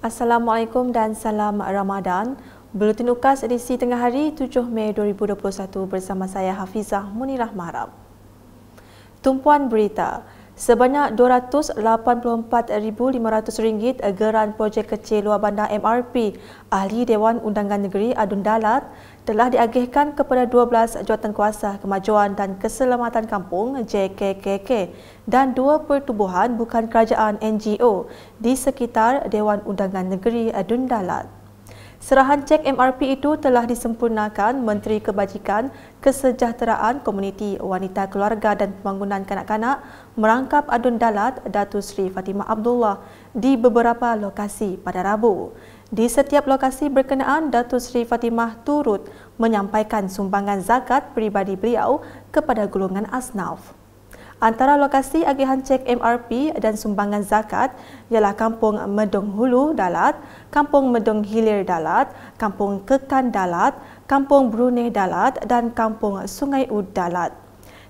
Assalamualaikum dan salam Ramadan. Buletin Ukas edisi tengah hari 7 Mei 2021 bersama saya Hafizah Munirah Mahram. Tumpuan berita, sebanyak RM284,500 geran projek kecil luar bandar MRP Ahli Dewan Undangan Negeri Adun Dalat telah diagihkan kepada 12 kuasa kemajuan dan keselamatan kampung JKKK dan dua pertubuhan bukan kerajaan NGO di sekitar Dewan Undangan Negeri Adun Dalat. Serahan cek MRP itu telah disempurnakan Menteri Kebajikan Kesejahteraan Komuniti Wanita Keluarga dan Pembangunan Kanak-Kanak merangkap Adun Dalat Datu Sri Fatimah Abdullah di beberapa lokasi pada Rabu. Di setiap lokasi berkenaan, Datuk Seri Fatimah turut menyampaikan sumbangan zakat peribadi beliau kepada golongan asnaf. Antara lokasi agihan cek MRP dan sumbangan zakat ialah Kampung Medong Hulu Dalat, Kampung Medong Hilir Dalat, Kampung Kekan Dalat, Kampung Brunei Dalat dan Kampung Sungai Ud Dalat.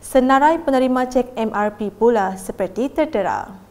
Senarai penerima cek MRP pula seperti tertera.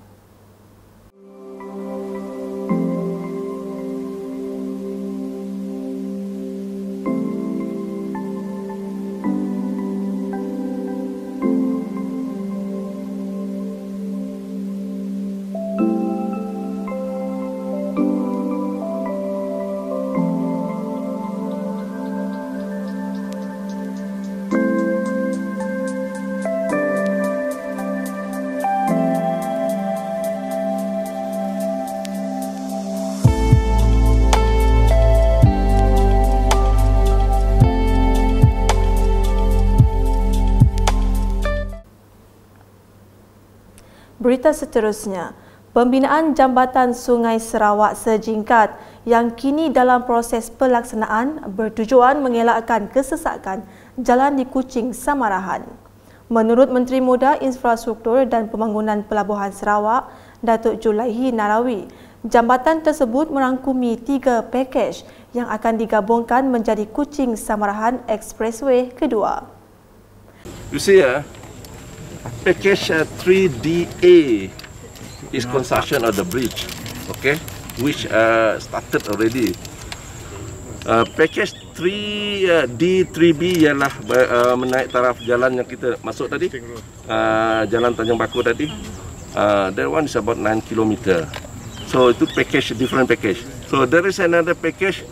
Berita seterusnya, pembinaan jambatan Sungai Sarawak Sejingkat yang kini dalam proses pelaksanaan bertujuan mengelakkan kesesakan jalan di Kuching Samarahan. Menurut Menteri Muda Infrastruktur dan Pembangunan Pelabuhan Sarawak, Datuk Julaihi Narawi, jambatan tersebut merangkumi tiga pakej yang akan digabungkan menjadi Kuching Samarahan Expressway kedua. You see, uh, package uh, 3DA is construction of the bridge okay which uh, started already uh, package 3 uh, D3B ialah uh, menaik taraf jalan yang kita masuk tadi uh, jalan Tanjung Baku tadi uh, that one is about 9 km so itu package different package so there is another package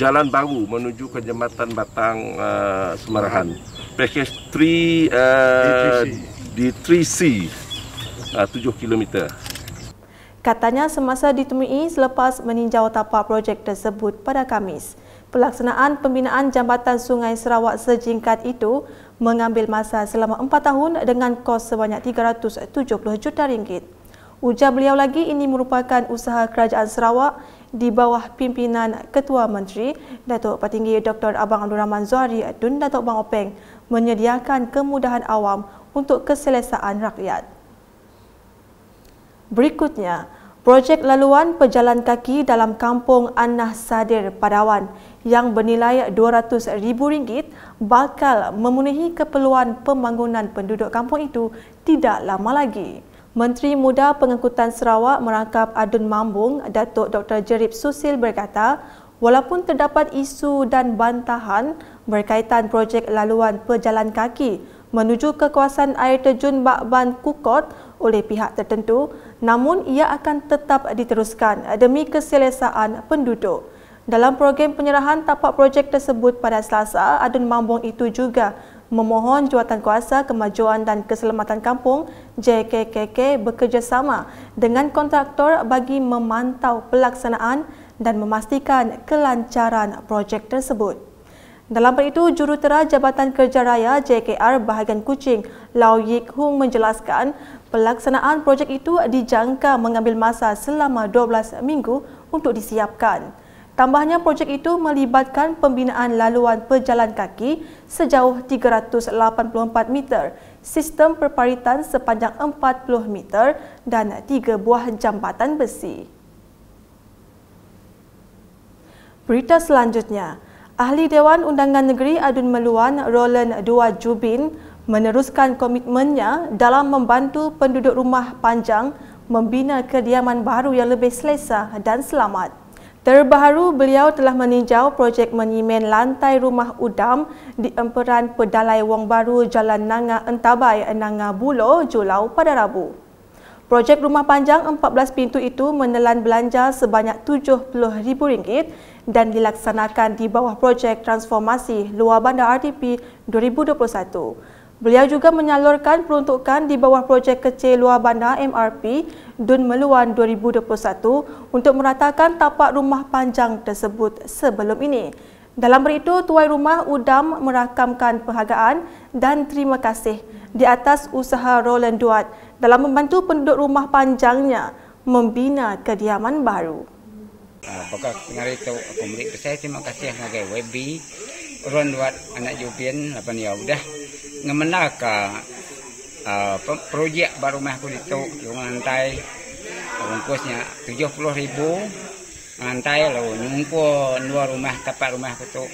jalan baru menuju ke jembatan Batang uh, Semarahan package 3 uh, e di 3C uh, 7 km. Katanya semasa ditemui selepas meninjau tapak projek tersebut pada Kamis, pelaksanaan pembinaan jambatan Sungai Sarawak sejingkat itu mengambil masa selama 4 tahun dengan kos sebanyak 370 juta ringgit. Ujar beliau lagi ini merupakan usaha kerajaan Sarawak di bawah pimpinan Ketua Menteri Datuk Patinggi Dr. Abang Abdul Rahman Zuhari dan Datuk Bang Openg menyediakan kemudahan awam untuk keselesaan rakyat. Berikutnya, projek laluan pejalan kaki dalam kampung Anah Sadir Padawan yang bernilai RM200,000 bakal memenuhi keperluan pembangunan penduduk kampung itu tidak lama lagi. Menteri Muda Pengangkutan Sarawak merangkap Adun Mambung, Datuk Dr. Jerib Susil berkata, walaupun terdapat isu dan bantahan berkaitan projek laluan pejalan kaki menuju ke kawasan air terjun Bakban Kukot oleh pihak tertentu namun ia akan tetap diteruskan demi keselesaan penduduk. Dalam program penyerahan tapak projek tersebut pada Selasa, Adun Mambong itu juga memohon jawatan kuasa kemajuan dan keselamatan kampung JKKK bekerjasama dengan kontraktor bagi memantau pelaksanaan dan memastikan kelancaran projek tersebut. Dalam hal itu, jurutera Jabatan Kerja Raya JKR bahagian Kuching, Lau Yik Hung menjelaskan pelaksanaan projek itu dijangka mengambil masa selama 12 minggu untuk disiapkan. Tambahnya projek itu melibatkan pembinaan laluan pejalan kaki sejauh 384 meter, sistem perparitan sepanjang 40 meter dan tiga buah jambatan besi. Berita selanjutnya, Ahli Dewan Undangan Negeri Adun Meluan Roland Dua Jubin meneruskan komitmennya dalam membantu penduduk rumah panjang membina kediaman baru yang lebih selesa dan selamat. Terbaru, beliau telah meninjau projek menyimen lantai rumah udam di emperan Pedalai Wong Baru Jalan Nanga Entabai Nanga Bulo, Julau pada Rabu. Projek rumah panjang 14 pintu itu menelan belanja sebanyak RM70,000 dan dilaksanakan di bawah projek transformasi luar bandar RTP 2021. Beliau juga menyalurkan peruntukan di bawah projek kecil luar bandar MRP Dun Meluan 2021 untuk meratakan tapak rumah panjang tersebut sebelum ini. Dalam beritu, Tuai Rumah Udam merakamkan penghargaan dan terima kasih di atas usaha Roland Duat dalam membantu penduduk rumah panjangnya membina kediaman baru. Apakah pengarah itu pemilik saya terima kasih ngagai webi run buat anak jubian lapan ya udah ngemenak ke ah, projek baru rumah aku itu dengan lantai bungkusnya tujuh puluh ribu lantai lalu nyungko dua rumah tapak rumah aku tu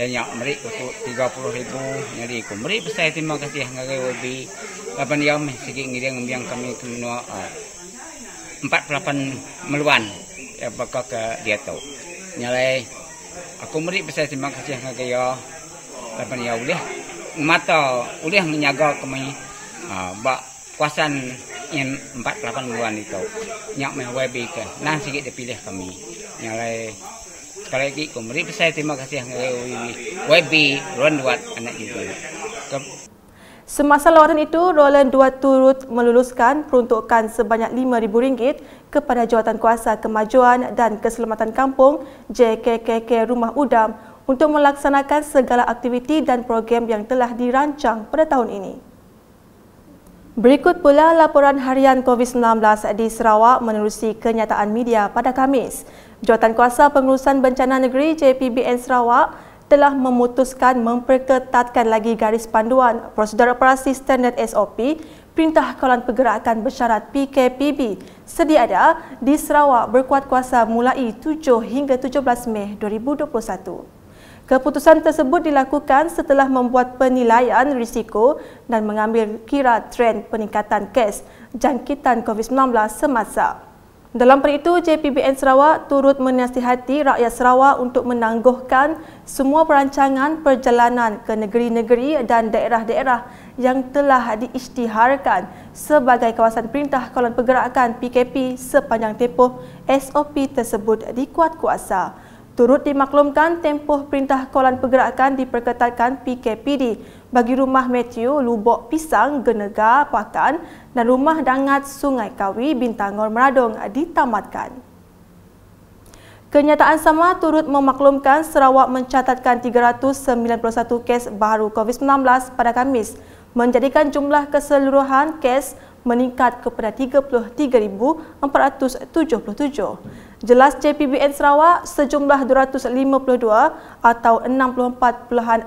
yang merik aku tiga puluh ribu jadi aku merik saya terima kasih ngagai webi Lapan jam, segi ngiring yang kami kemenua ah, empat puluh lapan meluan yang bakal ke dia tu. Nyalai aku meri pasal terima kasih kepada ya lapan jam boleh mata boleh menjaga kami ah, bak kuasan yang empat puluh lapan meluan itu. Nyak mewah bika nang segi dipilih kami. Nyalai sekali lagi aku meri pasal terima kasih kepada WB Ronwat anak ibu. Semasa lawatan itu, Roland dua turut meluluskan peruntukan sebanyak RM5,000 kepada Jawatan Kuasa Kemajuan dan Keselamatan Kampung JKKK Rumah Udam untuk melaksanakan segala aktiviti dan program yang telah dirancang pada tahun ini. Berikut pula laporan harian COVID-19 di Sarawak menerusi kenyataan media pada Kamis. Jawatan Kuasa Pengurusan Bencana Negeri JPBN Sarawak telah memutuskan memperketatkan lagi garis panduan prosedur operasi standard SOP Perintah Kawalan Pergerakan Bersyarat PKPB sedia ada di Sarawak berkuat kuasa mulai 7 hingga 17 Mei 2021. Keputusan tersebut dilakukan setelah membuat penilaian risiko dan mengambil kira trend peningkatan kes jangkitan COVID-19 semasa. Dalam per itu, JPBN Sarawak turut menasihati rakyat Sarawak untuk menangguhkan semua perancangan perjalanan ke negeri-negeri dan daerah-daerah yang telah diisytiharkan sebagai kawasan perintah kawalan pergerakan PKP sepanjang tempoh SOP tersebut dikuat kuasa. Turut dimaklumkan tempoh perintah kolan pergerakan diperketatkan PKPD bagi rumah Matthew Lubok Pisang Genega Pakan dan rumah Dangat Sungai Kawi Bintangor Meradong ditamatkan. Kenyataan sama turut memaklumkan Sarawak mencatatkan 391 kes baru COVID-19 pada Kamis, menjadikan jumlah keseluruhan kes meningkat kepada 33,477. Jelas JPBN Sarawak sejumlah 252 atau 64.45%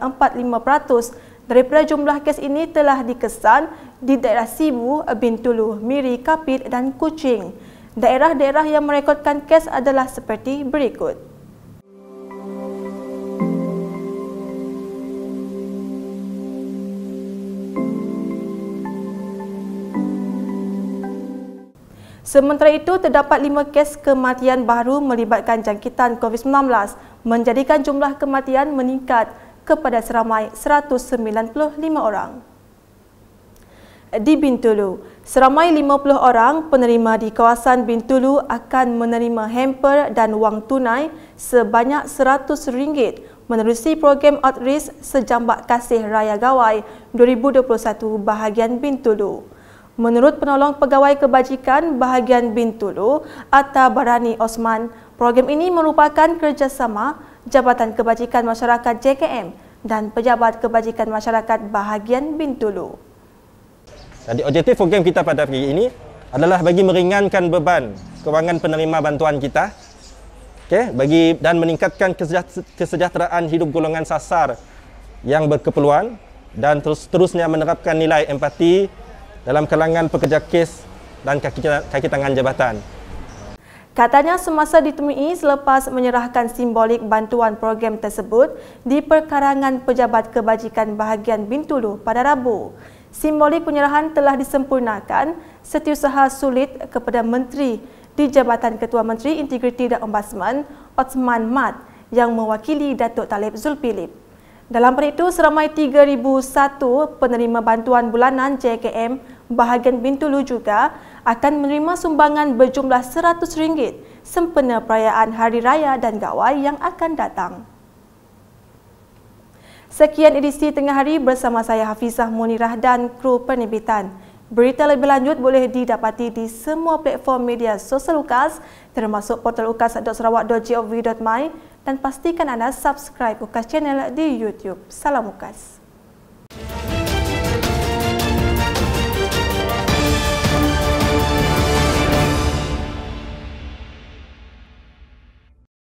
daripada jumlah kes ini telah dikesan di daerah Sibu, Bintulu, Miri, Kapit dan Kuching. Daerah-daerah yang merekodkan kes adalah seperti berikut. Sementara itu, terdapat 5 kes kematian baru melibatkan jangkitan COVID-19 menjadikan jumlah kematian meningkat kepada seramai 195 orang. Di Bintulu, seramai 50 orang penerima di kawasan Bintulu akan menerima hamper dan wang tunai sebanyak RM100 menerusi program Outreach Sejambat Kasih Raya Gawai 2021 bahagian Bintulu. Menurut penolong pegawai kebajikan bahagian Bintulu, Atta Barani Osman, program ini merupakan kerjasama Jabatan Kebajikan Masyarakat JKM dan Pejabat Kebajikan Masyarakat bahagian Bintulu. Jadi objektif program kita pada hari ini adalah bagi meringankan beban kewangan penerima bantuan kita okay, bagi dan meningkatkan kesejahteraan hidup golongan sasar yang berkeperluan dan terus-terusnya menerapkan nilai empati dalam kalangan pekerja kes dan kaki, kaki tangan jabatan. Katanya semasa ditemui selepas menyerahkan simbolik bantuan program tersebut di perkarangan Pejabat Kebajikan Bahagian Bintulu pada Rabu. Simbolik penyerahan telah disempurnakan setiausaha sulit kepada Menteri di Jabatan Ketua Menteri Integriti dan Ombudsman Osman Mat yang mewakili Datuk Talib Zulfilip. Dalam hari itu, seramai 3,001 penerima bantuan bulanan JKM bahagian Bintulu juga akan menerima sumbangan berjumlah RM100 sempena perayaan Hari Raya dan Gawai yang akan datang. Sekian edisi tengah hari bersama saya Hafizah Munirah dan kru penerbitan. Berita lebih lanjut boleh didapati di semua platform media sosial UKAS termasuk portal ukas.sarawak.gov.my dan pastikan anda subscribe UKAS channel di YouTube. Salam UKAS. Thank you.